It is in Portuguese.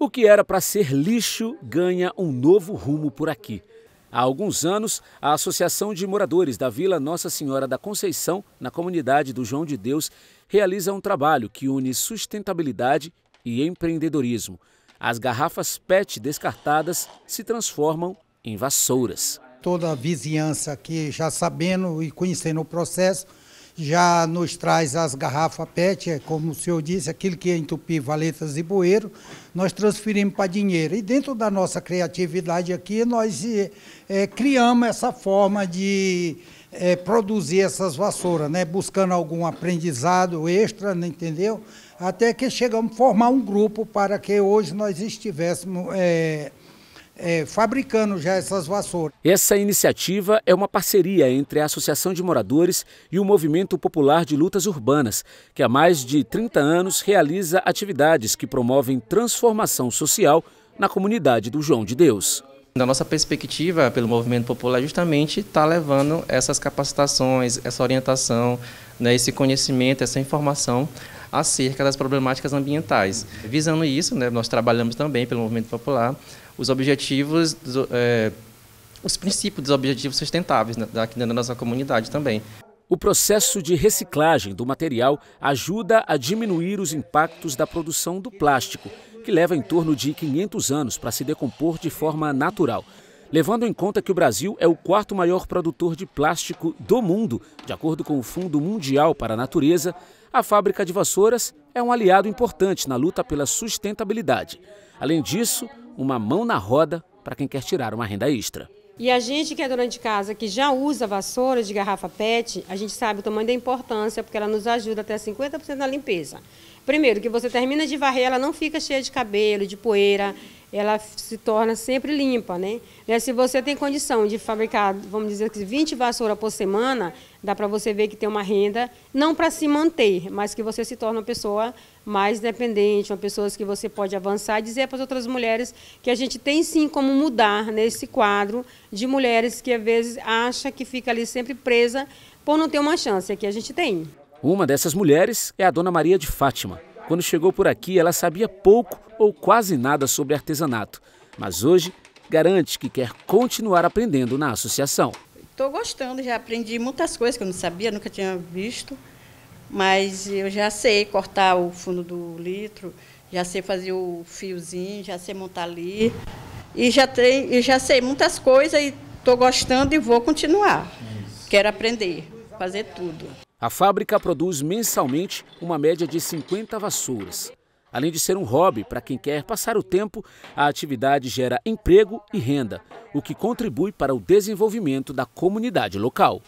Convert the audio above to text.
O que era para ser lixo ganha um novo rumo por aqui. Há alguns anos, a Associação de Moradores da Vila Nossa Senhora da Conceição, na comunidade do João de Deus, realiza um trabalho que une sustentabilidade e empreendedorismo. As garrafas PET descartadas se transformam em vassouras. Toda a vizinhança aqui, já sabendo e conhecendo o processo, já nos traz as garrafas PET, é como o senhor disse, aquilo que entupiu é entupir valetas e bueiro, nós transferimos para dinheiro. E dentro da nossa criatividade aqui, nós é, é, criamos essa forma de é, produzir essas vassouras, né? buscando algum aprendizado extra, né? entendeu? Até que chegamos a formar um grupo para que hoje nós estivéssemos é, é, fabricando já essas vassouras. Essa iniciativa é uma parceria entre a Associação de Moradores e o Movimento Popular de Lutas Urbanas, que há mais de 30 anos realiza atividades que promovem transformação social na comunidade do João de Deus. Da nossa perspectiva, pelo movimento popular, justamente está levando essas capacitações, essa orientação, né, esse conhecimento, essa informação acerca das problemáticas ambientais. Visando isso, né, nós trabalhamos também pelo Movimento Popular os objetivos, é, os princípios dos objetivos sustentáveis né, aqui na nossa comunidade também. O processo de reciclagem do material ajuda a diminuir os impactos da produção do plástico, que leva em torno de 500 anos para se decompor de forma natural. Levando em conta que o Brasil é o quarto maior produtor de plástico do mundo, de acordo com o Fundo Mundial para a Natureza, a fábrica de vassouras é um aliado importante na luta pela sustentabilidade. Além disso, uma mão na roda para quem quer tirar uma renda extra. E a gente que é dona de casa, que já usa vassoura de garrafa PET, a gente sabe o tamanho da importância, porque ela nos ajuda até 50% na limpeza. Primeiro, que você termina de varrer, ela não fica cheia de cabelo, de poeira, ela se torna sempre limpa, né? E se você tem condição de fabricar, vamos dizer que 20 vassouras por semana, dá para você ver que tem uma renda, não para se manter, mas que você se torna uma pessoa mais dependente, uma pessoa que você pode avançar e dizer para as outras mulheres que a gente tem sim como mudar nesse quadro de mulheres que às vezes acha que fica ali sempre presa por não ter uma chance, é que a gente tem. Uma dessas mulheres é a dona Maria de Fátima, quando chegou por aqui, ela sabia pouco ou quase nada sobre artesanato, mas hoje garante que quer continuar aprendendo na associação. Estou gostando, já aprendi muitas coisas que eu não sabia, nunca tinha visto, mas eu já sei cortar o fundo do litro, já sei fazer o fiozinho, já sei montar ali. E já, tem, e já sei muitas coisas e estou gostando e vou continuar. Quero aprender, fazer tudo. A fábrica produz mensalmente uma média de 50 vassouras. Além de ser um hobby para quem quer passar o tempo, a atividade gera emprego e renda, o que contribui para o desenvolvimento da comunidade local.